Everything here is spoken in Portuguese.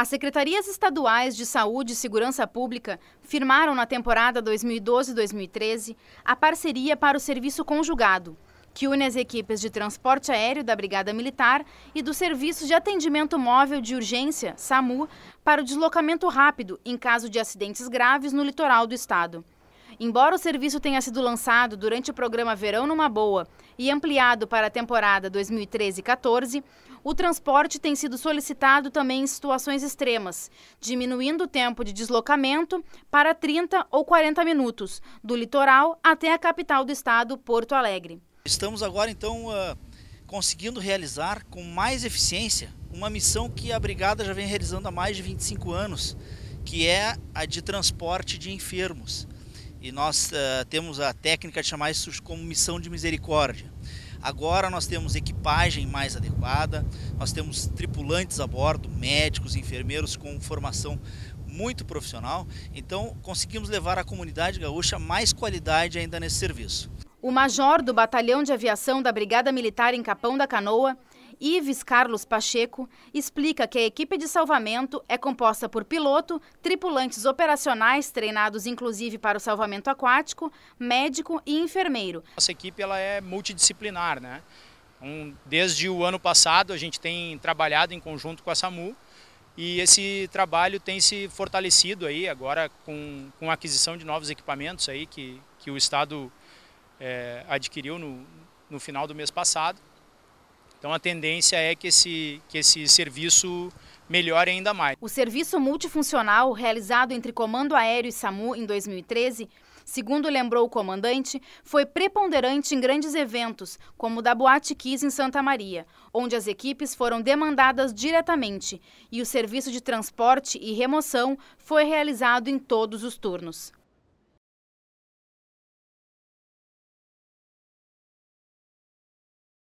As secretarias estaduais de Saúde e Segurança Pública firmaram na temporada 2012-2013 a parceria para o serviço conjugado, que une as equipes de transporte aéreo da Brigada Militar e do Serviço de Atendimento Móvel de Urgência, SAMU, para o deslocamento rápido em caso de acidentes graves no litoral do estado. Embora o serviço tenha sido lançado durante o programa Verão numa Boa e ampliado para a temporada 2013-14, o transporte tem sido solicitado também em situações extremas, diminuindo o tempo de deslocamento para 30 ou 40 minutos, do litoral até a capital do estado, Porto Alegre. Estamos agora, então, ah, conseguindo realizar com mais eficiência uma missão que a Brigada já vem realizando há mais de 25 anos, que é a de transporte de enfermos. E nós uh, temos a técnica de chamar isso como missão de misericórdia. Agora nós temos equipagem mais adequada, nós temos tripulantes a bordo, médicos, enfermeiros com formação muito profissional. Então conseguimos levar à comunidade gaúcha mais qualidade ainda nesse serviço. O major do Batalhão de Aviação da Brigada Militar em Capão da Canoa Ives Carlos Pacheco, explica que a equipe de salvamento é composta por piloto, tripulantes operacionais treinados inclusive para o salvamento aquático, médico e enfermeiro. Nossa equipe ela é multidisciplinar, né? Um, desde o ano passado a gente tem trabalhado em conjunto com a SAMU e esse trabalho tem se fortalecido aí agora com, com a aquisição de novos equipamentos aí que, que o Estado é, adquiriu no, no final do mês passado. Então a tendência é que esse, que esse serviço melhore ainda mais. O serviço multifuncional realizado entre Comando Aéreo e SAMU em 2013 Segundo lembrou o comandante, foi preponderante em grandes eventos, como o da Boate Kiss em Santa Maria, onde as equipes foram demandadas diretamente e o serviço de transporte e remoção foi realizado em todos os turnos.